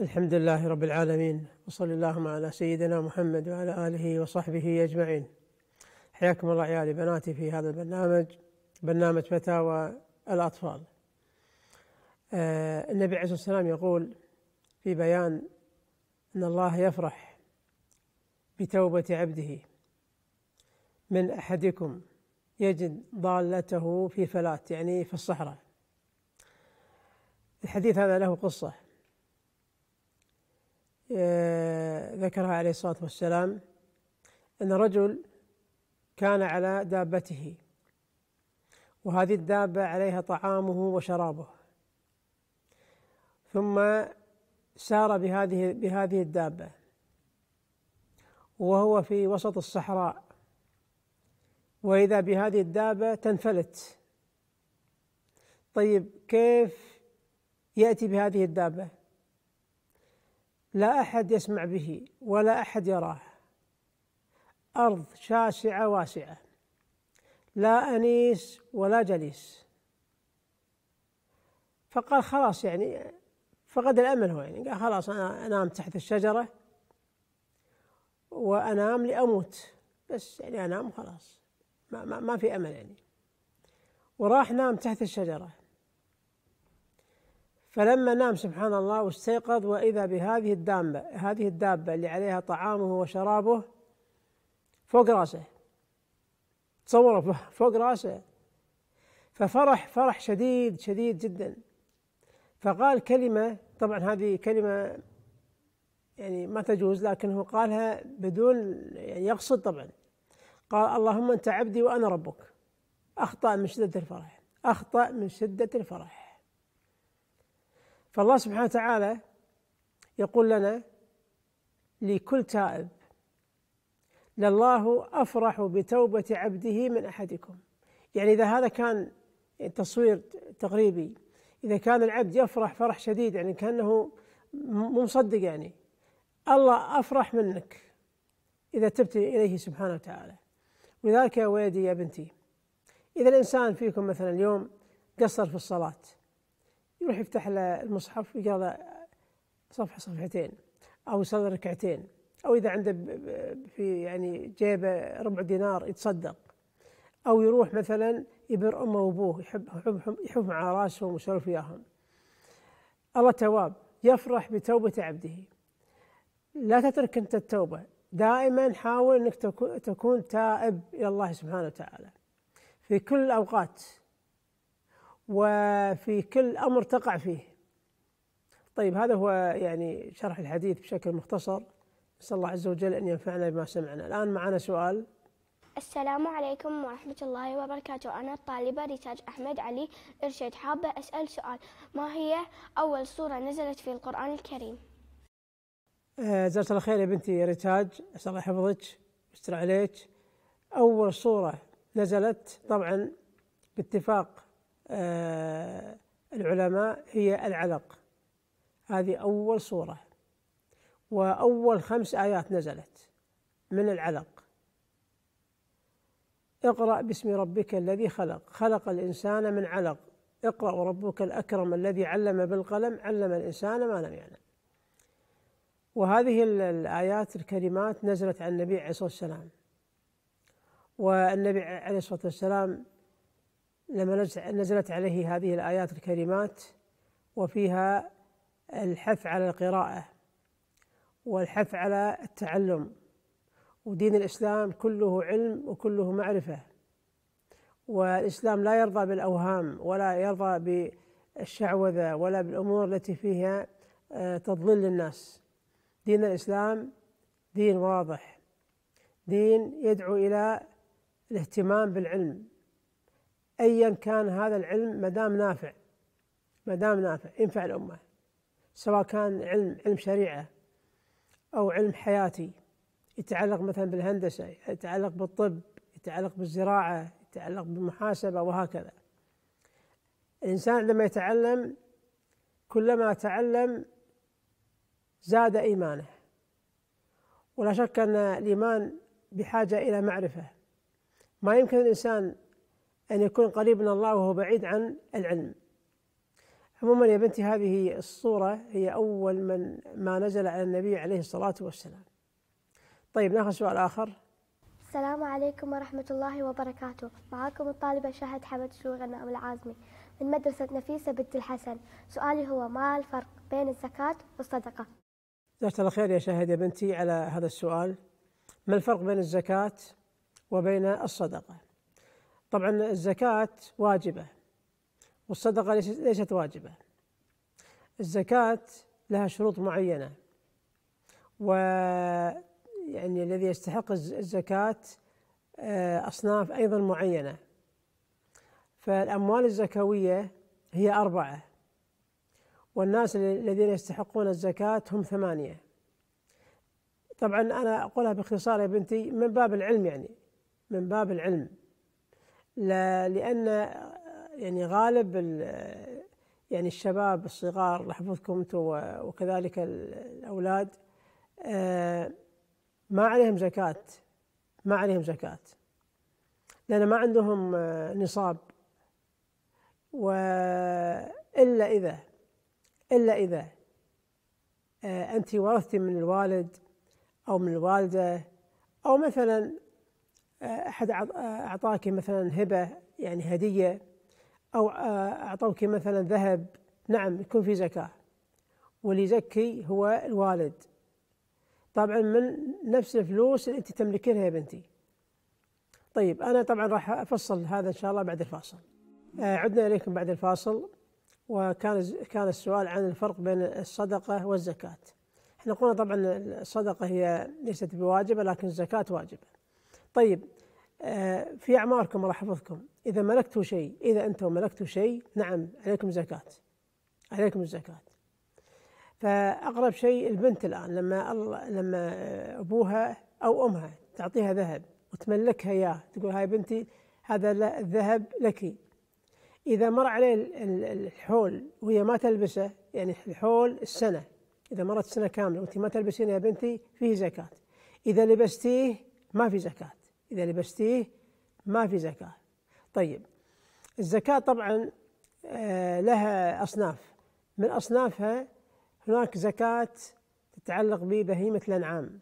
الحمد لله رب العالمين وصلى اللهم على سيدنا محمد وعلى آله وصحبه أجمعين حياكم الله عيالي بناتي في هذا البرنامج برنامج فتاوى الأطفال آه، النبي عليه الصلاة والسلام يقول في بيان أن الله يفرح بتوبة عبده من أحدكم يجد ضالته في فلات يعني في الصحراء الحديث هذا له قصه آه، ذكرها عليه الصلاة والسلام أن رجل كان على دابته وهذه الدابة عليها طعامه وشرابه ثم سار بهذه بهذه الدابة وهو في وسط الصحراء وإذا بهذه الدابة تنفلت طيب كيف يأتي بهذه الدابة؟ لا احد يسمع به ولا احد يراه ارض شاسعه واسعه لا انيس ولا جليس فقال خلاص يعني فقد الامل هو يعني قال خلاص انا انام تحت الشجره وانام لاموت بس يعني انام خلاص ما, ما, ما في امل يعني وراح نام تحت الشجره فلما نام سبحان الله واستيقظ واذا بهذه الدابه هذه الدابه اللي عليها طعامه وشرابه فوق راسه تصوروا فوق راسه ففرح فرح شديد شديد جدا فقال كلمه طبعا هذه كلمه يعني ما تجوز لكنه قالها بدون يعني يقصد طبعا قال اللهم انت عبدي وانا ربك اخطا من شده الفرح اخطا من شده الفرح فالله سبحانه وتعالى يقول لنا لكل تائب لله أفرح بتوبة عبده من أحدكم يعني إذا هذا كان تصوير تقريبي إذا كان العبد يفرح فرح شديد يعني كأنه مو مصدق يعني الله أفرح منك إذا تبت إليه سبحانه وتعالى ولذلك يا ولدي يا بنتي إذا الإنسان فيكم مثلا اليوم قصر في الصلاة يروح يفتح له المصحف ويقرا له صفحه صفحتين او يصلي ركعتين او اذا عنده في يعني جيبه ربع دينار يتصدق او يروح مثلا يبر امه وابوه يحب يحب مع راسهم ويسولف وياهم الله تواب يفرح بتوبه عبده لا تترك انت التوبه دائما حاول انك تكون تائب الى الله سبحانه وتعالى في كل الاوقات وفي كل امر تقع فيه. طيب هذا هو يعني شرح الحديث بشكل مختصر نسال الله عز وجل ان ينفعنا بما سمعنا. الان معنا سؤال السلام عليكم ورحمة الله وبركاته أنا الطالبة ريتاج أحمد علي ارشد، حابة أسأل سؤال ما هي أول سورة نزلت في القرآن الكريم آه، جزاك الله خير يا بنتي ريتاج أسأل الله يحفظك ويستر عليك أول سورة نزلت طبعا باتفاق آه، العلماء هي العلق هذه أول صورة وأول خمس آيات نزلت من العلق اقرأ باسم ربك الذي خلق خلق الإنسان من علق اقرأ وربك الأكرم الذي علم بالقلم علم الإنسان ما لم يعلم وهذه الآيات الكريمات نزلت عن النبي عليه الصلاة والسلام والنبي عليه الصلاة والسلام لما نزلت عليه هذه الآيات الكريمات وفيها الحث على القراءة والحث على التعلم ودين الإسلام كله علم وكله معرفة والإسلام لا يرضى بالأوهام ولا يرضى بالشعوذة ولا بالأمور التي فيها آه، تضلل الناس دين الإسلام دين واضح دين يدعو إلى الاهتمام بالعلم أيا كان هذا العلم ما دام نافع ما دام نافع ينفع الأمة سواء كان علم علم شريعة أو علم حياتي يتعلق مثلا بالهندسة يتعلق بالطب يتعلق بالزراعة يتعلق بالمحاسبة وهكذا الإنسان عندما يتعلم كلما تعلم زاد إيمانه ولا شك أن الإيمان بحاجة إلى معرفة ما يمكن الإنسان أن يكون قريب من الله وهو بعيد عن العلم عموما يا بنتي هذه الصورة هي أول من ما نزل على النبي عليه الصلاة والسلام طيب ناخذ سؤال آخر السلام عليكم ورحمة الله وبركاته معكم الطالبة شاهد حمد شوغنا العازمي من مدرسة نفيسة بنت الحسن سؤالي هو ما الفرق بين الزكاة والصدقة جزاك الله خير يا شاهد يا بنتي على هذا السؤال ما الفرق بين الزكاة وبين الصدقة طبعا الزكاة واجبة والصدقة ليست واجبة الزكاة لها شروط معينة و يعني الذي يستحق الزكاة آه، أصناف أيضا معينة فالأموال الزكوية هي أربعة والناس الذين يستحقون الزكاة هم ثمانية طبعا أنا أقولها باختصار يا بنتي من باب العلم يعني من باب العلم لأن يعني غالب يعني الشباب الصغار لحفظكم أنتم وكذلك الأولاد آه، ما عليهم زكاة ما عليهم زكاة لأن ما عندهم آه، نصاب وإلا إذا إلا إذا آه، أنت ورثتي من الوالد أو من الوالدة أو مثلا أحد أعطاك مثلا هبة يعني هدية أو آه، أعطوك مثلا ذهب نعم يكون في زكاة واللي يزكي هو الوالد طبعا من نفس الفلوس اللي أنت تملكينها يا بنتي طيب أنا طبعا راح أفصل هذا إن شاء الله بعد الفاصل آه، عدنا إليكم بعد الفاصل وكان كان السؤال عن الفرق بين الصدقة والزكاة احنا قلنا طبعا الصدقة هي ليست بواجبة لكن الزكاة واجبة طيب آه، في أعماركم الله يحفظكم إذا ملكتوا شيء إذا أنتم ملكتوا شيء نعم عليكم زكاة عليكم الزكاة فأغرب شيء البنت الآن لما لما أبوها أو أمها تعطيها ذهب وتملكها إياه تقول هاي بنتي هذا الذهب لك إذا مر عليه الحول وهي ما تلبسه يعني الحول السنة إذا مرت سنة كاملة وأنت ما تلبسينه يا بنتي فيه زكاة إذا لبستيه ما في زكاة إذا لبستيه ما في زكاة طيب الزكاة طبعا آه، لها أصناف من أصنافها هناك زكاة تتعلق ببهيمة الأنعام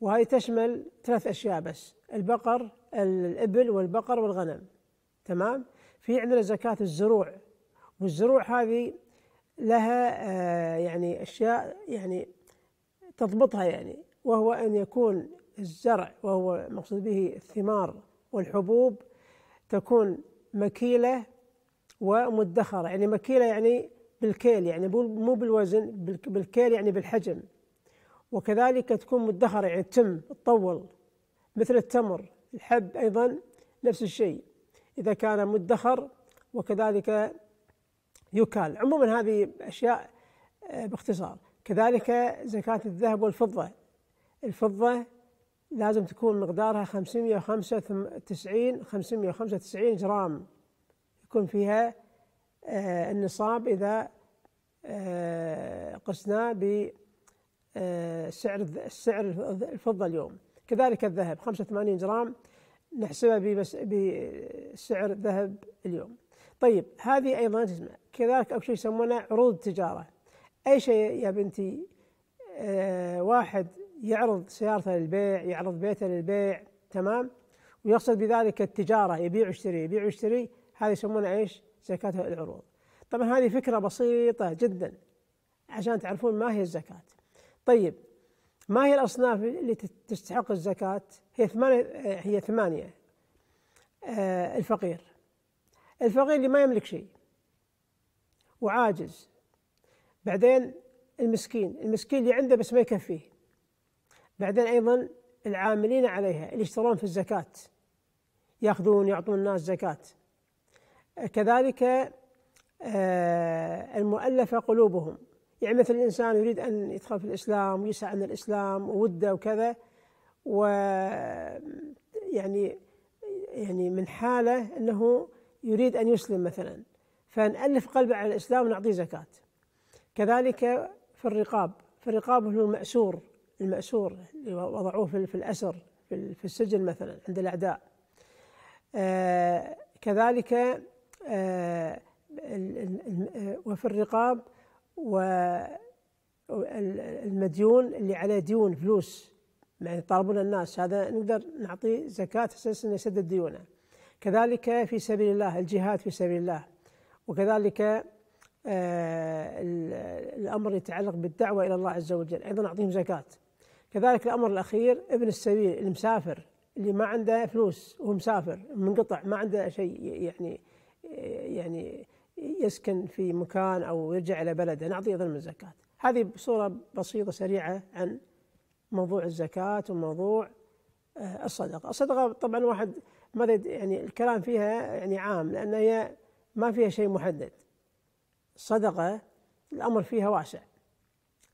وهي تشمل ثلاث أشياء بس البقر الإبل والبقر والغنم تمام في عندنا زكاة الزروع والزروع هذه لها آه، يعني أشياء يعني تضبطها يعني وهو أن يكون الزرع وهو المقصود به الثمار والحبوب تكون مكيلة ومدخرة يعني مكيلة يعني بالكيل يعني مو بالوزن بالكيل يعني بالحجم وكذلك تكون مدخرة يعني تم تطول مثل التمر الحب أيضا نفس الشيء إذا كان مدخر وكذلك يكال عموما هذه أشياء آه، باختصار كذلك زكاة الذهب والفضة الفضة لازم تكون مقدارها 595 595 جرام يكون فيها آه، النصاب إذا آه، قسناه بسعر آه، سعر الفضة اليوم كذلك الذهب 85 جرام نحسبها بسعر ذهب اليوم طيب هذه أيضا كذلك أو شيء يسمونه عروض التجارة أي شيء يا بنتي واحد يعرض سيارته للبيع يعرض بيته للبيع تمام ويقصد بذلك التجارة يبيع ويشتري يبيع ويشتري هذه يسمونها ايش؟ زكاة العروض طبعا هذه فكرة بسيطة جدا عشان تعرفون ما هي الزكاة طيب ما هي الأصناف اللي تستحق الزكاة؟ هي ثمانية هي ثمانية آه، الفقير الفقير اللي ما يملك شيء وعاجز بعدين المسكين المسكين اللي عنده بس ما يكفيه بعدين أيضا العاملين عليها اللي يشترون في الزكاة ياخذون يعطون الناس زكاة كذلك آه، المؤلفة قلوبهم يعني مثل الإنسان يريد أن يدخل في الإسلام ويسعى عن الإسلام ووده وكذا و يعني يعني من حاله أنه يريد أن يسلم مثلا فنألف قلبه على الإسلام ونعطيه زكاة كذلك في الرقاب في الرقاب هو المأسور المأسور اللي وضعوه في الأسر في السجن مثلا عند الأعداء آه، كذلك آه، وفي الرقاب والمديون اللي عليه ديون فلوس يعني طالبون الناس هذا نقدر نعطيه زكاة أساس أنه يسدد ديونه كذلك في سبيل الله الجهاد في سبيل الله وكذلك آه، الأمر يتعلق بالدعوة إلى الله عز وجل أيضا نعطيهم زكاة كذلك الأمر الأخير ابن السبيل المسافر اللي ما عنده فلوس وهو مسافر منقطع ما عنده شيء يعني يعني يسكن في مكان أو يرجع إلى بلده نعطيه من الزكاة هذه بصورة بسيطة سريعة عن موضوع الزكاة وموضوع آه، الصدقة الصدقة طبعا واحد ماذا يعني الكلام فيها يعني عام لأن هي ما فيها شيء محدد الصدقة الأمر فيها واسع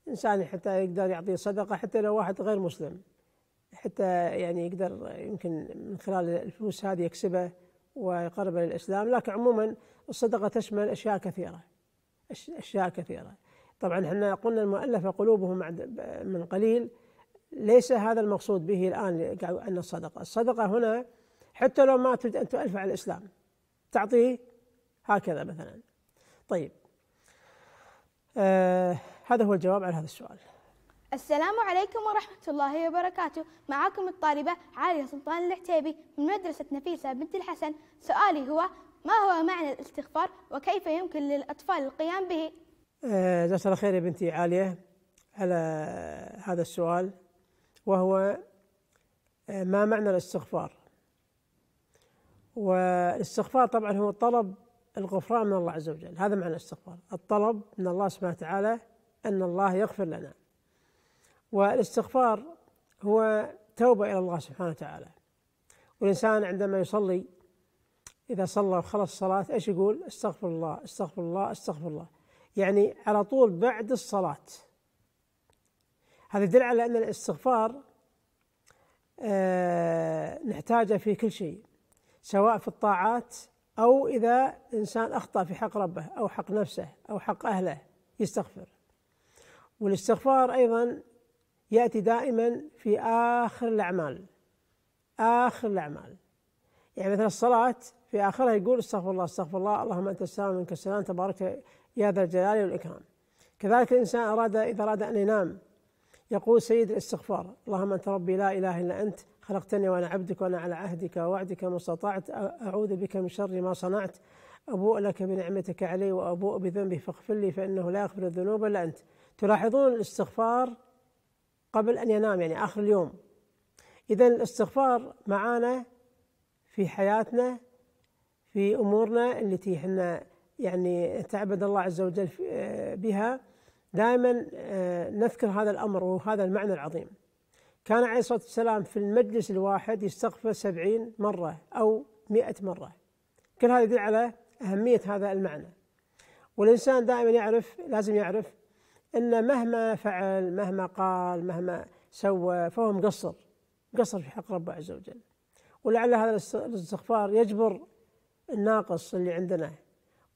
إنسان حتى يقدر يعطي صدقة حتى لو واحد غير مسلم حتى يعني يقدر يمكن من خلال الفلوس هذه يكسبه ويقربه للإسلام لكن عموما الصدقة تشمل أشياء كثيرة أشياء كثيرة طبعا احنا قلنا المؤلفة قلوبهم من قليل ليس هذا المقصود به الآن أن الصدقة الصدقة هنا حتى لو ما تريد أن تؤلف على الإسلام تعطيه هكذا مثلا طيب آه هذا هو الجواب على هذا السؤال السلام عليكم ورحمة الله وبركاته معكم الطالبة عالية سلطان العتيبي من مدرسة نفيسة بنت الحسن سؤالي هو ما هو معنى الاستغفار وكيف يمكن للأطفال القيام به آه جزاك الله خير يا بنتي عالية على هذا السؤال وهو آه، ما معنى الاستغفار والاستغفار طبعا هو طلب الغفران من الله عز وجل هذا معنى الاستغفار الطلب من الله سبحانه وتعالى أن الله يغفر لنا والاستغفار هو توبة إلى الله سبحانه وتعالى والإنسان عندما يصلي إذا صلى وخلص الصلاة إيش يقول استغفر الله استغفر الله استغفر الله يعني على طول بعد الصلاة هذا يدل على أن الاستغفار آه، نحتاجه في كل شيء سواء في الطاعات أو إذا إنسان أخطأ في حق ربه أو حق نفسه أو حق أهله يستغفر والاستغفار أيضا يأتي دائما في آخر الأعمال آخر الأعمال يعني مثلا الصلاة في آخرها يقول استغفر الله استغفر الله اللهم أنت السلام منك السلام تبارك يا ذا الجلال والإكرام كذلك الإنسان أراد إذا أراد أن ينام يقول سيد الاستغفار اللهم أنت ربي لا إله إلا أنت خلقتني وأنا عبدك وأنا على عهدك ووعدك ما استطعت أعوذ بك من شر ما صنعت أبوء لك بنعمتك علي وأبوء بذنبي فاغفر لي فإنه لا يغفر الذنوب إلا أنت تلاحظون الاستغفار قبل أن ينام يعني آخر اليوم إذا الاستغفار معانا في حياتنا في أمورنا التي احنا يعني تعبد الله عز وجل آه، بها دائما آه، نذكر هذا الأمر وهذا المعنى العظيم كان عليه الصلاة والسلام في المجلس الواحد يستغفر سبعين مرة أو مئة مرة كل هذا يدل على أهمية هذا المعنى والإنسان دائما يعرف لازم يعرف أن مهما فعل مهما قال مهما سوى فهو مقصر مقصر في حق ربه عز وجل ولعل هذا الاستغفار يجبر الناقص اللي عندنا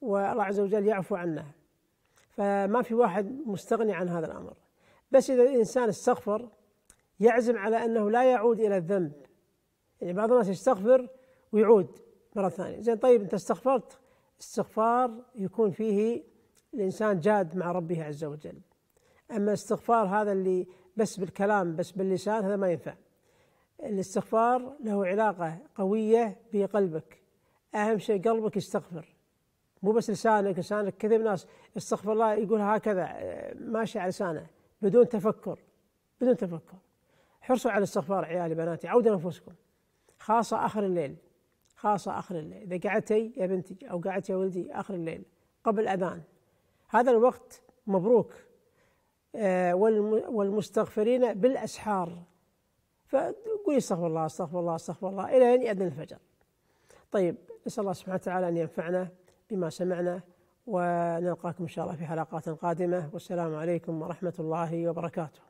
والله عز وجل يعفو عنه فما في واحد مستغني عن هذا الأمر بس إذا الإنسان استغفر يعزم على أنه لا يعود إلى الذنب يعني بعض الناس يستغفر ويعود مرة ثانية زين طيب أنت استغفرت استغفار يكون فيه الإنسان جاد مع ربه عز وجل أما الاستغفار هذا اللي بس بالكلام بس باللسان هذا ما ينفع الاستغفار له علاقة قوية بقلبك أهم شيء قلبك يستغفر مو بس لسانك لسانك كثير ناس استغفر الله يقول هكذا آه، ماشي على لسانه بدون تفكر بدون تفكر حرصوا على الاستغفار عيالي بناتي عودوا انفسكم خاصه اخر الليل خاصه اخر الليل اذا قعدتي يا بنتي او قعدت يا ولدي اخر الليل قبل الاذان هذا الوقت مبروك آه، والمستغفرين بالاسحار فقولي استغفر الله استغفر الله استغفر الله الى ان ياذن الفجر طيب نسال الله سبحانه وتعالى ان ينفعنا بما سمعنا ونلقاكم إن شاء الله في حلقات قادمة والسلام عليكم ورحمة الله وبركاته